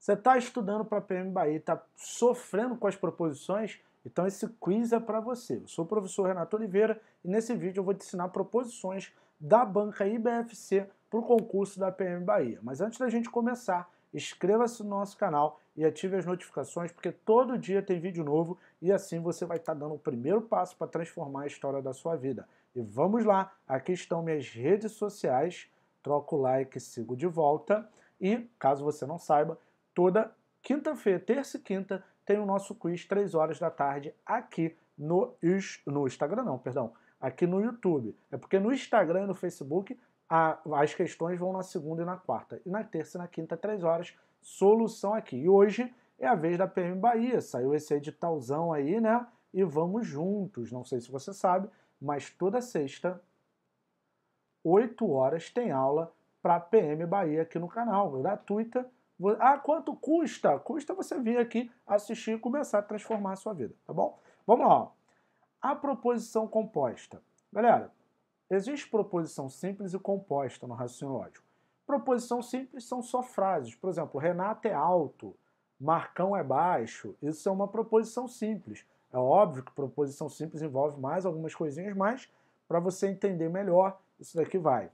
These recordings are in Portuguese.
Você está estudando para a PM Bahia, está sofrendo com as proposições? Então esse quiz é para você. Eu sou o professor Renato Oliveira e nesse vídeo eu vou te ensinar proposições da banca IBFC para o concurso da PM Bahia. Mas antes da gente começar, inscreva-se no nosso canal e ative as notificações, porque todo dia tem vídeo novo e assim você vai estar tá dando o primeiro passo para transformar a história da sua vida. E vamos lá, aqui estão minhas redes sociais, troca o like, sigo de volta e, caso você não saiba, toda quinta-feira, terça e quinta, tem o nosso quiz, 3 horas da tarde, aqui no, no Instagram, não, perdão, aqui no YouTube. É porque no Instagram e no Facebook a, as questões vão na segunda e na quarta. E na terça e na quinta, 3 horas, solução aqui. E hoje é a vez da PM Bahia. Saiu esse editalzão aí, né? E vamos juntos. Não sei se você sabe, mas toda sexta, 8 horas, tem aula para PM Bahia aqui no canal, gratuita ah, quanto custa? Custa você vir aqui assistir e começar a transformar a sua vida, tá bom? Vamos lá. A proposição composta. Galera, existe proposição simples e composta no raciocínio lógico. Proposição simples são só frases. Por exemplo, Renato é alto, Marcão é baixo. Isso é uma proposição simples. É óbvio que proposição simples envolve mais algumas coisinhas, mas para você entender melhor, isso daqui vai.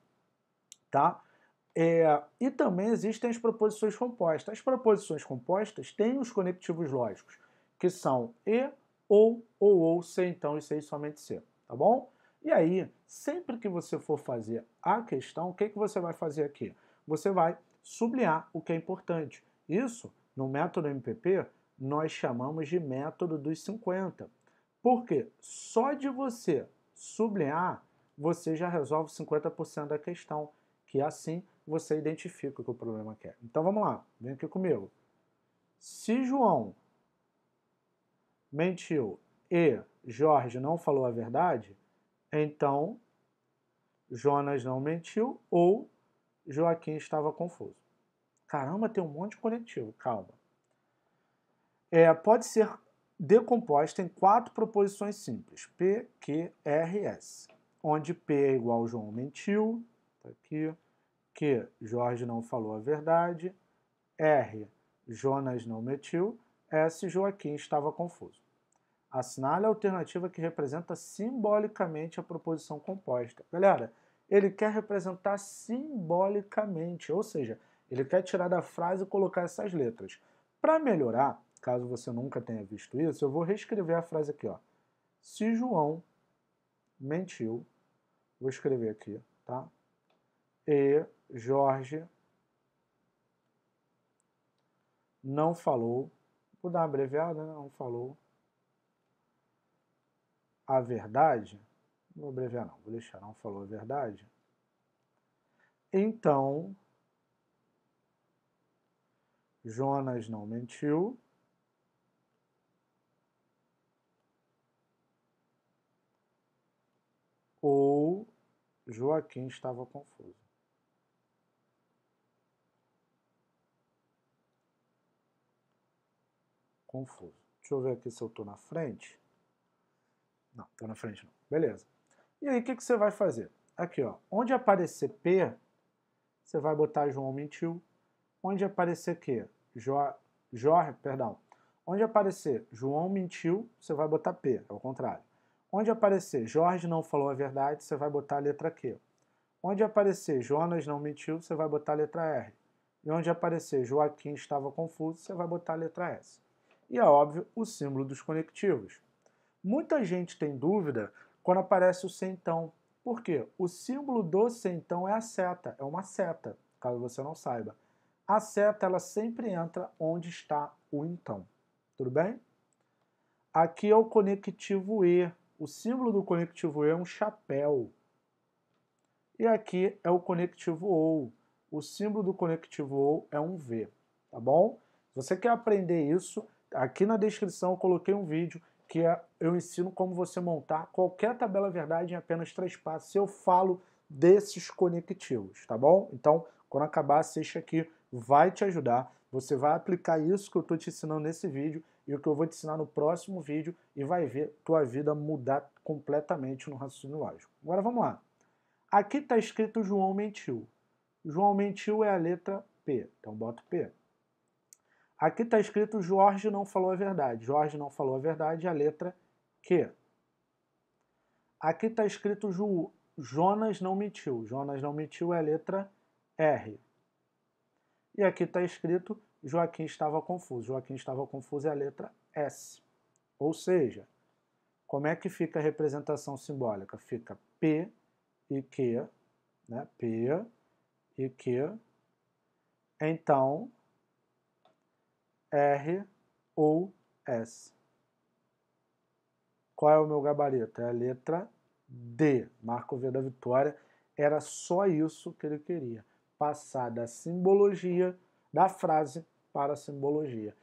Tá? É, e também existem as proposições compostas. As proposições compostas têm os conectivos lógicos, que são e, ou, ou, ou, se então e se somente se, tá bom? E aí, sempre que você for fazer a questão, o que, que você vai fazer aqui? Você vai sublinhar o que é importante. Isso, no método MPP, nós chamamos de método dos 50. Porque só de você sublinhar, você já resolve 50% da questão, que assim você identifica o que o problema quer. Então vamos lá, vem aqui comigo. Se João mentiu e Jorge não falou a verdade, então Jonas não mentiu ou Joaquim estava confuso. Caramba, tem um monte de conectivo, calma. É, pode ser decomposta em quatro proposições simples, P, Q, R, S, onde P é igual João mentiu, tá aqui, que Jorge não falou a verdade, R. Jonas não metiu, S. Joaquim estava confuso. Assinale a alternativa que representa simbolicamente a proposição composta. Galera, ele quer representar simbolicamente, ou seja, ele quer tirar da frase e colocar essas letras. Para melhorar, caso você nunca tenha visto isso, eu vou reescrever a frase aqui. Ó. Se João mentiu, vou escrever aqui, tá? e Jorge não falou, vou dar uma abreviada, né? não falou a verdade, vou abreviar não, vou deixar, não falou a verdade, então Jonas não mentiu, ou Joaquim estava confuso. confuso. Deixa eu ver aqui se eu estou na frente. Não, estou na frente não. Beleza. E aí, o que, que você vai fazer? Aqui, ó, onde aparecer P, você vai botar João mentiu. Onde aparecer Q, jo Jorge, perdão. Onde aparecer João mentiu, você vai botar P, é o contrário. Onde aparecer Jorge não falou a verdade, você vai botar a letra Q. Onde aparecer Jonas não mentiu, você vai botar a letra R. E onde aparecer Joaquim estava confuso, você vai botar a letra S e, é óbvio, o símbolo dos conectivos. Muita gente tem dúvida quando aparece o centão. Por quê? O símbolo do centão é a seta, é uma seta, caso você não saiba. A seta ela sempre entra onde está o então. Tudo bem? Aqui é o conectivo E. O símbolo do conectivo E é um chapéu. E aqui é o conectivo OU. O símbolo do conectivo OU é um V, tá bom? Se você quer aprender isso, Aqui na descrição eu coloquei um vídeo que é, eu ensino como você montar qualquer tabela verdade em apenas três passos. Eu falo desses conectivos, tá bom? Então, quando acabar, assiste aqui, vai te ajudar. Você vai aplicar isso que eu estou te ensinando nesse vídeo e o que eu vou te ensinar no próximo vídeo e vai ver tua vida mudar completamente no raciocínio lógico. Agora vamos lá. Aqui está escrito João mentiu. João mentiu é a letra P, então bota P. Aqui está escrito Jorge não falou a verdade. Jorge não falou a verdade, a letra Q. Aqui está escrito Ju, Jonas não mentiu. Jonas não mentiu é a letra R. E aqui está escrito Joaquim estava confuso. Joaquim estava confuso é a letra S. Ou seja, como é que fica a representação simbólica? Fica P e Q, né? P e Q. Então, R ou S. Qual é o meu gabarito? É a letra D. Marco V da Vitória. Era só isso que ele queria. Passar da simbologia, da frase, para a simbologia.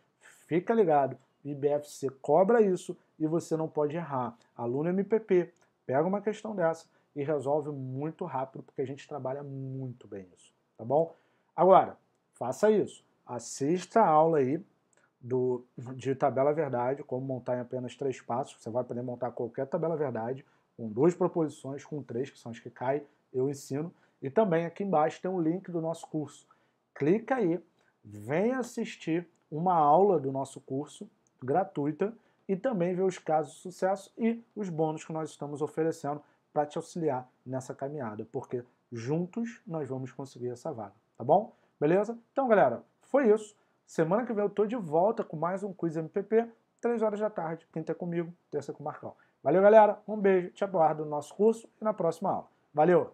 Fica ligado, IBFC cobra isso e você não pode errar. Aluno MPP, pega uma questão dessa e resolve muito rápido, porque a gente trabalha muito bem isso, tá bom? Agora, faça isso. Assista a aula aí, do, de tabela verdade, como montar em apenas três passos. Você vai poder montar qualquer tabela verdade, com duas proposições, com três, que são as que cai, eu ensino. E também aqui embaixo tem um link do nosso curso. Clica aí, vem assistir uma aula do nosso curso, gratuita, e também ver os casos de sucesso e os bônus que nós estamos oferecendo para te auxiliar nessa caminhada, porque juntos nós vamos conseguir essa vaga, tá bom? Beleza? Então, galera, foi isso. Semana que vem eu tô de volta com mais um Quiz MPP, 3 horas da tarde, quinta tá é comigo, terça é com o Marcão. Valeu, galera. Um beijo, te aguardo no nosso curso e na próxima aula. Valeu!